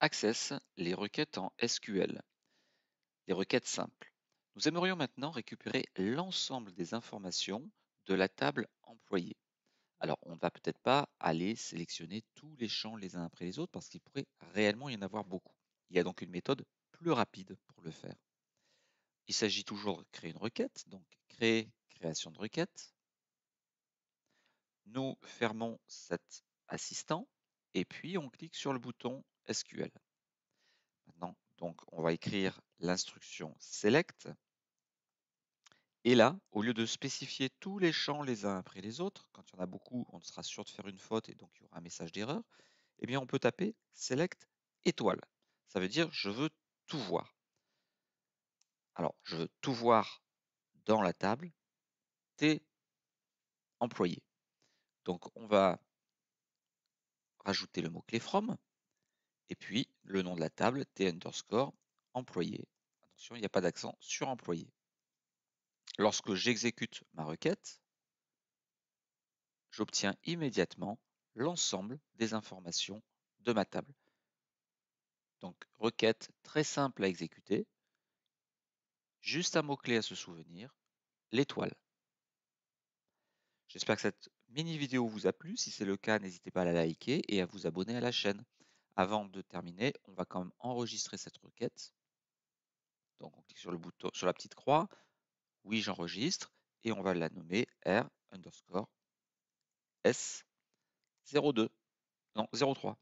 Access les requêtes en SQL, Des requêtes simples. Nous aimerions maintenant récupérer l'ensemble des informations de la table employée. Alors, on ne va peut-être pas aller sélectionner tous les champs les uns après les autres parce qu'il pourrait réellement y en avoir beaucoup. Il y a donc une méthode plus rapide pour le faire. Il s'agit toujours de créer une requête, donc créer, création de requête. Nous fermons cet assistant et puis on clique sur le bouton SQL. Maintenant, donc, on va écrire l'instruction select. Et là, au lieu de spécifier tous les champs les uns après les autres, quand il y en a beaucoup, on sera sûr de faire une faute et donc il y aura un message d'erreur, eh bien on peut taper select étoile. Ça veut dire je veux tout voir. Alors, je veux tout voir dans la table T employé. Donc, on va rajouter le mot-clé from. Et puis, le nom de la table, T underscore employé. Attention, il n'y a pas d'accent sur employé. Lorsque j'exécute ma requête, j'obtiens immédiatement l'ensemble des informations de ma table. Donc, requête très simple à exécuter. Juste un mot-clé à se souvenir, l'étoile. J'espère que cette mini vidéo vous a plu. Si c'est le cas, n'hésitez pas à la liker et à vous abonner à la chaîne avant de terminer, on va quand même enregistrer cette requête. Donc on clique sur, le bouton, sur la petite croix, oui j'enregistre, et on va la nommer R underscore S02. Non, 03.